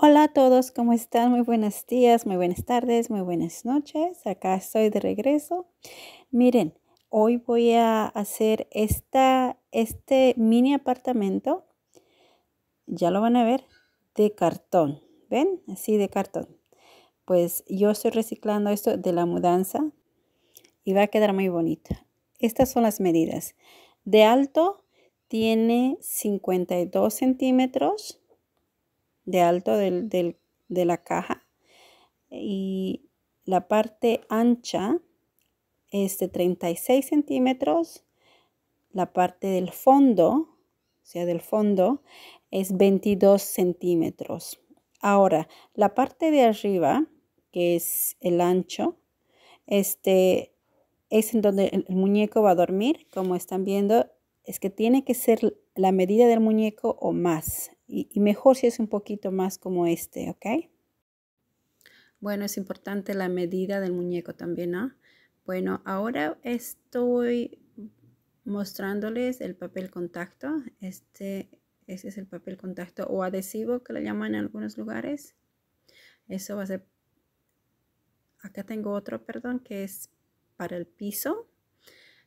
Hola a todos, ¿cómo están? Muy buenos días, muy buenas tardes, muy buenas noches. Acá estoy de regreso. Miren, hoy voy a hacer esta, este mini apartamento, ya lo van a ver, de cartón. ¿Ven? Así de cartón. Pues yo estoy reciclando esto de la mudanza y va a quedar muy bonita. Estas son las medidas. De alto tiene 52 centímetros de alto del, del, de la caja y la parte ancha es de 36 centímetros, la parte del fondo, o sea, del fondo, es 22 centímetros. Ahora, la parte de arriba, que es el ancho, este es en donde el muñeco va a dormir, como están viendo, es que tiene que ser la medida del muñeco o más y, mejor si es un poquito más como este, ¿ok? Bueno, es importante la medida del muñeco también, ¿no? Bueno, ahora estoy mostrándoles el papel contacto. Este, ese es el papel contacto o adhesivo que le llaman en algunos lugares. Eso va a ser... Acá tengo otro, perdón, que es para el piso.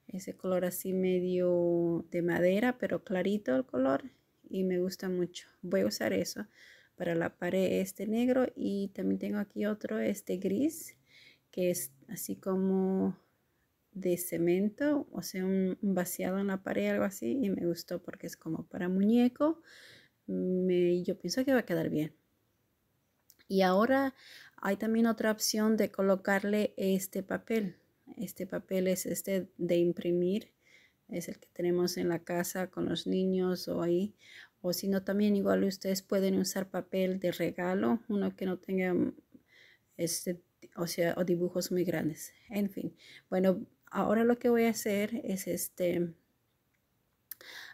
Ese color así medio de madera, pero clarito el color y me gusta mucho. Voy a usar eso para la pared este negro y también tengo aquí otro este gris que es así como de cemento, o sea, un vaciado en la pared, algo así, y me gustó porque es como para muñeco. Me, yo pienso que va a quedar bien. Y ahora hay también otra opción de colocarle este papel. Este papel es este de imprimir es el que tenemos en la casa con los niños o ahí. O si no, también igual ustedes pueden usar papel de regalo, uno que no tenga mm, este, o sea, o dibujos muy grandes. En fin, bueno, ahora lo que voy a hacer es este,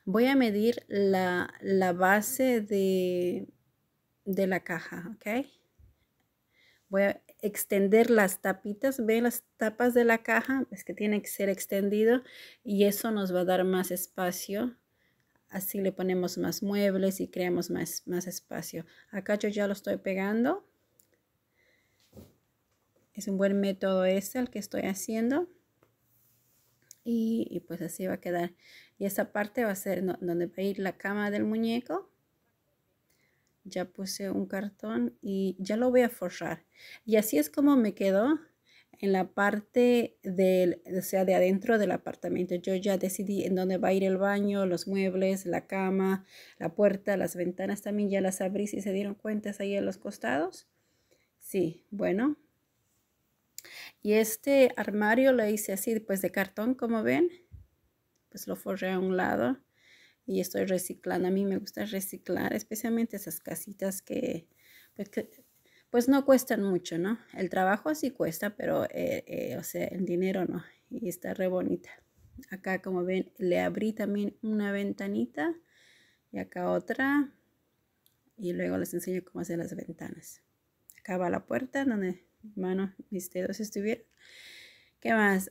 voy a medir la, la base de, de la caja, ¿ok? Voy a, extender las tapitas, ven las tapas de la caja, es que tiene que ser extendido y eso nos va a dar más espacio. Así le ponemos más muebles y creamos más, más espacio. Acá yo ya lo estoy pegando. Es un buen método este el que estoy haciendo. Y, pues así va a quedar. Y esa parte va a ser donde va a ir la cama del muñeco ya puse un cartón y ya lo voy a forrar. Y así es como me quedó en la parte del, sea, de adentro del apartamento. Yo ya decidí en dónde va a ir el baño, los muebles, la cama, la puerta, las ventanas también. Ya las abrí si se dieron cuenta ahí en los costados. Sí, bueno. Y este armario lo hice así, pues de cartón, como ven. Pues lo forré a un lado y estoy reciclando. A mí me gusta reciclar, especialmente esas casitas que, pues, pues no cuestan mucho, ¿no? El trabajo sí cuesta, pero, eh, eh, o sea, el dinero no. Y está re bonita. Acá, como ven, le abrí también una ventanita y acá otra. Y luego les enseño cómo hacer las ventanas. Acá va la puerta donde mano, mis dedos estuvieron. ¿Qué más?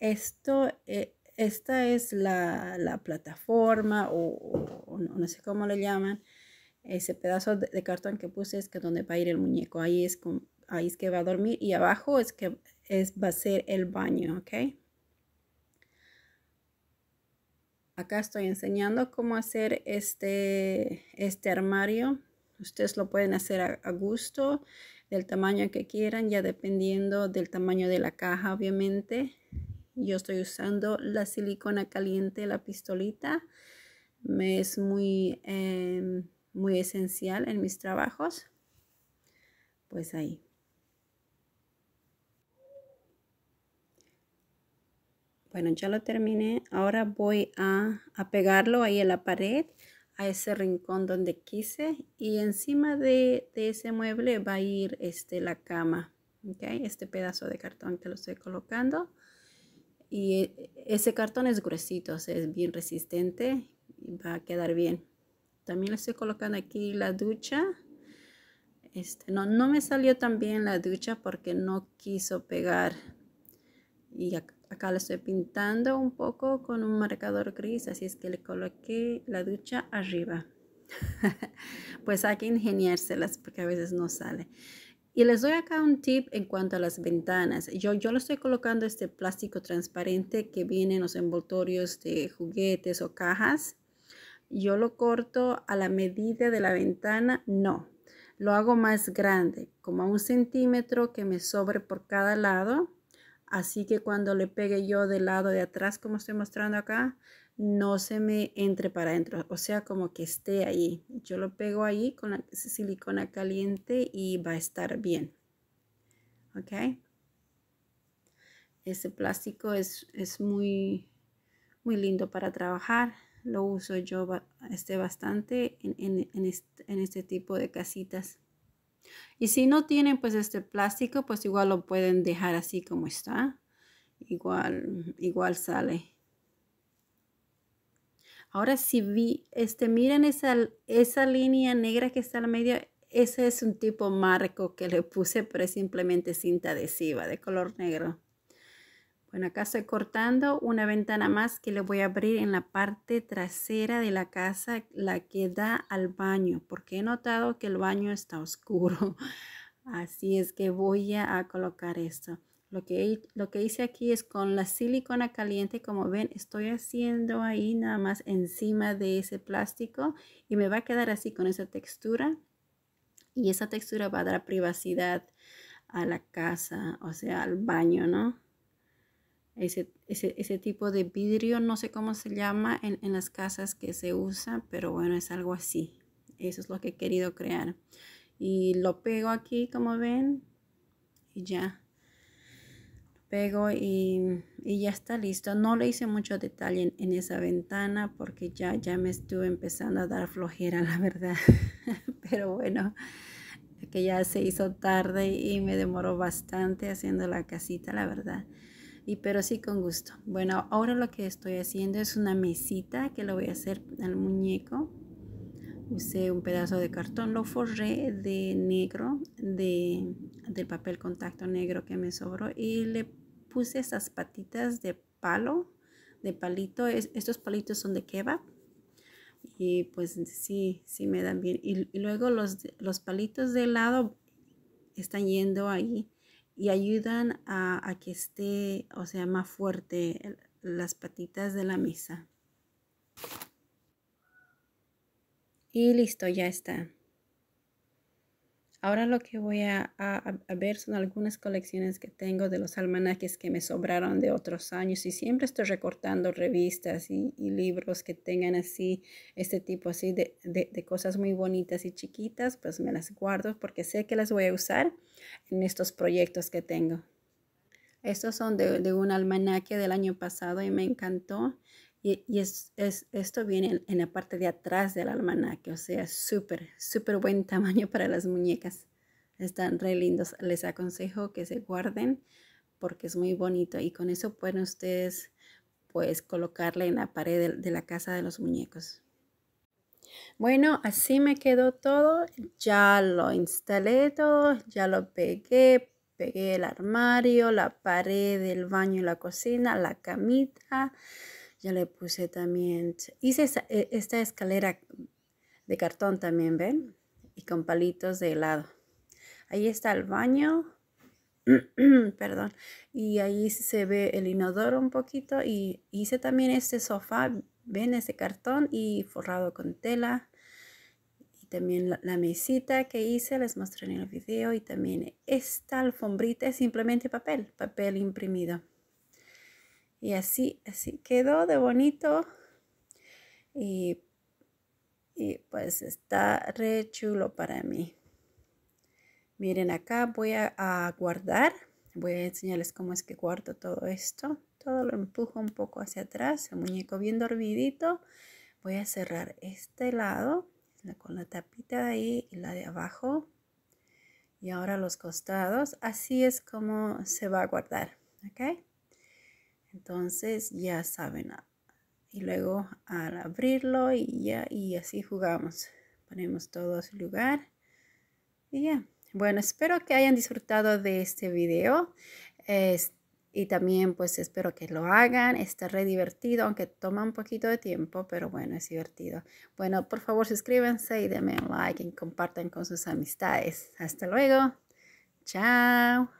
esto, eh, esta es la, plataforma o, no, sé cómo le llaman, ese pedazo de, cartón que puse es que donde va a ir el muñeco, ahí es, ahí es que va a dormir y abajo es que es, va a ser el baño, ¿ok? Acá estoy enseñando cómo hacer este, este armario. Ustedes lo pueden hacer a gusto, del tamaño que quieran, ya dependiendo del tamaño de la caja, obviamente yo estoy usando la silicona caliente, la pistolita. Me es muy, em, muy esencial en mis trabajos. Pues ahí. Bueno, ya lo terminé. Ahora voy a, pegarlo ahí en la pared, a ese rincón donde quise. Y encima de, ese mueble va a ir este, la cama. este pedazo de cartón que lo estoy colocando y e, ese cartón es gruesito, o sea, es bien resistente y va a quedar bien. También le estoy colocando aquí la ducha. Este, no, no me salió tan bien la ducha porque no quiso pegar. Y acá, la estoy pintando un poco con un marcador gris, así es que le coloqué la ducha arriba. pues hay que ingeniárselas porque a veces no sale. Y les doy acá un tip en cuanto a las ventanas. Yo, yo estoy colocando este plástico transparente que viene en los envoltorios de juguetes o cajas. Yo lo corto a la medida de la ventana, no. Lo hago más grande, como a un centímetro que me sobre por cada lado Así que cuando le pegue yo del lado de atrás, como estoy mostrando acá, no se me entre para adentro, o sea, como que esté ahí. Yo lo pego ahí con la silicona caliente y va a estar bien. ¿Ok? Ese plástico es, muy, muy lindo para trabajar. Lo uso yo este, bastante en este tipo de casitas. Y si no tienen pues este plástico, pues igual lo pueden dejar así como está. Igual, igual sale. Ahora si vi, este, miren esa, esa línea negra que está en media, ese es un tipo marco que le puse, pero es simplemente cinta adhesiva de color negro. Bueno, acá estoy cortando una ventana más que le voy a abrir en la parte trasera de la casa, la que da al baño, porque he notado que el baño está oscuro. Así es que voy a colocar esto. Lo que, lo que hice aquí es con la silicona caliente, como ven, estoy haciendo ahí nada más encima de ese plástico y me va a quedar así con esa textura. Y esa textura va a dar privacidad a la casa, o sea, al baño, ¿no? ese, ese, tipo de vidrio, no sé cómo se llama en, las casas que se usa, pero bueno, es algo así. Eso es lo que he querido crear. Y lo pego aquí, como ven, y ya. Pego y, ya está listo. No le hice mucho detalle en, en, esa ventana porque ya, ya me estuve empezando a dar flojera, la verdad. pero bueno, que ya se hizo tarde y me demoró bastante haciendo la casita, la verdad y pero sí con gusto. Bueno, ahora lo que estoy haciendo es una mesita que lo voy a hacer al muñeco. Usé un pedazo de cartón, lo forré de negro, de, del papel contacto negro que me sobró y le puse esas patitas de palo, de palito. estos palitos son de kebab y pues sí, sí me dan bien. Y, luego los, los palitos de helado están yendo ahí y ayudan a, que esté, o sea, más fuerte las patitas de la mesa. Y listo, ya está. Ahora lo que voy a, ver son algunas colecciones que tengo de los almanaques que me sobraron de otros años y siempre estoy recortando revistas y, libros que tengan así, este tipo así de, cosas muy bonitas y chiquitas, pues me las guardo porque sé que las voy a usar en estos proyectos que tengo. Estos son de, de un almanaque del año pasado y me encantó. Y, es, esto viene en, la parte de atrás del almanaque, o sea, súper, súper buen tamaño para las muñecas. Están re lindos. Les aconsejo que se guarden porque es muy bonito y con eso pueden ustedes pues colocarle en la pared de, la casa de los muñecos. Bueno, así me quedó todo. Ya lo instalé todo, ya lo pegué, pegué el armario, la pared del baño y la cocina, la camita. Ya le puse también, hice e, esta, escalera de cartón también, ¿ven? Y con palitos de helado. Ahí está el baño. Perdón. Y ahí se ve el inodoro un poquito. Y hice también este sofá, ¿ven? Este cartón y forrado con tela. Y también la, mesita que hice, les mostré en el video. Y también esta alfombrita es simplemente papel, papel imprimido. Y así, así quedó de bonito. Y, y pues está re chulo para mí. Miren acá voy a, a guardar. Voy a enseñarles cómo es que guardo todo esto. Todo lo empujo un poco hacia atrás. El muñeco bien dormidito. Voy a cerrar este lado con la tapita de ahí y la de abajo y ahora los costados así es como se va a guardar ok entonces ya saben. Y luego al abrirlo y ya y así jugamos. Ponemos todo a su lugar. Y ya. Bueno, espero que hayan disfrutado de este video. y también pues espero que lo hagan, está re divertido, aunque toma un poquito de tiempo, pero bueno, es divertido. Bueno, por favor suscríbanse y denme un like y compartan con sus amistades. Hasta luego, chao.